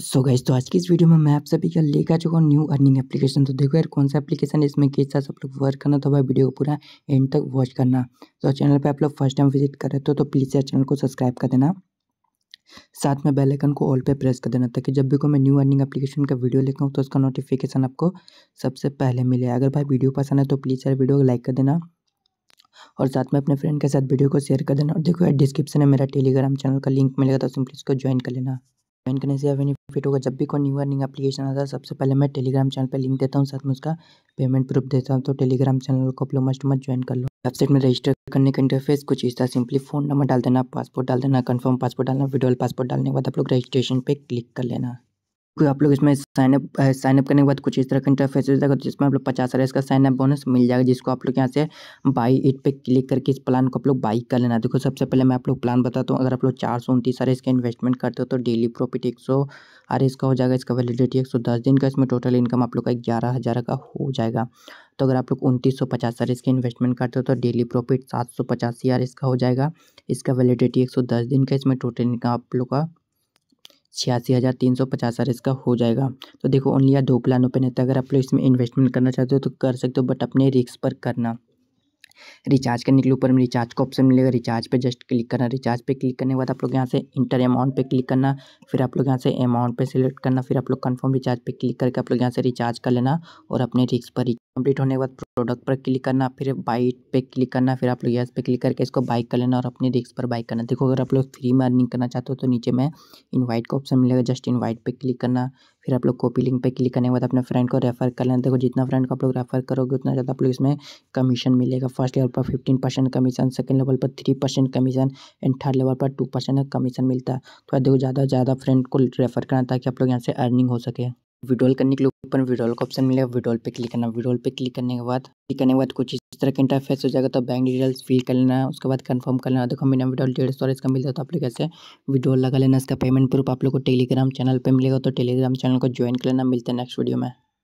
सो so guys तो आज की इस वीडियो में मैं आप सभी का लेकर चुका हूँ न्यू अर्निंग एप्लीकेशन तो देखो यार कौन सा एप्लीकेशन है इसमें किस तरह से आप लोग वर्क करना तो भाई वीडियो को पूरा एंड तक वॉच करना तो चैनल पे आप लोग फर्स्ट टाइम विजिट कर रहे हो तो प्लीज़ तो यार चैनल को सब्सक्राइब कर देना साथ में बेलाइकन को ऑल पर प्रेस कर देना ताकि जब भी कोई मैं न्यू अर्निंग एप्लीकेशन का वीडियो लेता हूँ तो उसका नोटिफिकेशन आपको सबसे पहले मिले अगर भाई वीडियो पसंद है तो प्लीज़ यार वीडियो को लाइक कर देना और साथ में अपने फ्रेंड के साथ वीडियो को शेयर कर देना और देखो यार डिस्क्रिप्शन में मेरा टेलीग्राम चैनल का लिंक मिलेगा तो सिंपली उसको ज्वाइन कर लेना ज्वाइन करने से बेनिफिट होगा जब भी कोई न्यू अर्निंग एप्लीकेशन आता है सबसे पहले मैं टेलीग्राम चैनल पर लिंक देता हूँ साथ में उसका पेमेंट प्रूफ देता हूँ तो टेलीग्राम चैनल को आप मस्ट मत ज्वाइन कर लो वेबसाइट में रजिस्टर करने का इंटरफेस कुछ इस तरह सिंपली फोन नंबर डाल देना पासपोर्ट डाल देना कंफर्म पासपोर्ट डालना विड्रोल पासपोर्ट डालने के बाद आप लोग रजिस्ट्रेशन पे क्लिक कर लेना कि आप लोग इसमें साइनअप साइनअप करने के बाद कुछ इस तरह का इंटरफेस जाएगा तो जिसमें आप लोग पचास हज़ार इसका साइनअप बोनस मिल जाएगा जिसको आप लोग यहाँ से बाई इट पे क्लिक करके इस प्लान को आप लोग बाई कर लेना देखो सबसे पहले मैं आप लोग प्लान बताता हूँ अगर आप लोग चार सौ उनतीस हज़ार इसका इन्वेस्टमेंट करते हो तो डेली प्रॉफिट एक सौ आर इसका हो जाएगा इसका वैलिडिटी एक सौ दस दिन का इसमें टोटल इनकम आप लोग का ग्यारह हज़ार का हो जाएगा तो अगर आप लोग उनतीस सौ पचास हज़ार इसके इन्वेस्टमेंट करते हो तो डेली प्रॉफिट सात सौ पचासी हज़ार इसका हो जाएगा इसका वैलिडिटी एक सौ दस दिन का इसमें टोटल इनकम आप लोग का छियासी हज़ार तीन सौ पचास हजार इसका हो जाएगा तो देखो ओनली या दो प्लान ओपन है तो अगर आप लोग इसमें इन्वेस्टमेंट करना चाहते हो तो कर सकते हो बट अपने रिस्क पर करना रिचार्ज करने के लिए ऊपर में रिचार्ज का ऑप्शन मिलेगा रिचार्ज पे जस्ट क्लिक करना रिचार्ज पे क्लिक करने के बाद आप लोग यहाँ से इंटर अमाउंट पे क्लिक करना फिर आप लोग यहाँ से अमाउंट पे सिलेक्ट करना फिर आप लोग कन्फर्म रिचार्ज पे क्लिक करके आप लोग यहाँ से रिचार्ज कर लेना और अपने रिक्स पर कंप्लीट होने के बाद प्रोडक्ट पर क्लिक करना फिर बाइट पे क्लिक करना फिर आप लोग यस पे क्लिक करके इसको बाइक कर लेना और अपने रिक्स पर बाइक करना देखो अगर आप लोग फ्री में अर्निंग करना चाहते हो तो नीचे में इन्वाइट का ऑप्शन मिलेगा जस्ट इन्वाइट पे क्लिक करना फिर आप लोग कॉपी लिंक पे क्लिक करने के बाद अपने फ्रेंड को रेफर कर लेना देखो जितना फ्रेंड को आप लोग रेफर करोगे उतना ज़्यादा आप लोग इसमें कमीशन मिलेगा फर्स्ट लेवल पर fifteen percent commission second level पर three percent commission and third level पर टू परसेंट कमीशन मिलता है थोड़ा तो देखो ज़्यादा ज़्यादा फ्रेंड को रेफर करना ताकि आप लोग यहाँ से अर्निंग हो सके विड्रॉल करने के लिए ऊपर विड्रॉल का ऑप्शन मिलेगा विड्रॉल पे क्लिक करना विड्रॉल पे क्लिक करने के बाद क्लिक करने के बाद कुछ इस तरह का इंटरफेस हो जाएगा तो बैंक डिटेल्स फिल कर लेना उसके बाद कंफर्म कर लेना देखो मेरा विड्रॉल डेढ़ सौ इसका मिलता है तो आप लोग कैसे विड्रॉल लगा लेना इसका पेमेंट प्रूफ आप लोग को टेलीग्राम चैनल पर मिलेगा तो टेलीग्राम चैनल को ज्वाइन कर लेना मिलता है नेक्स्ट वीडियो में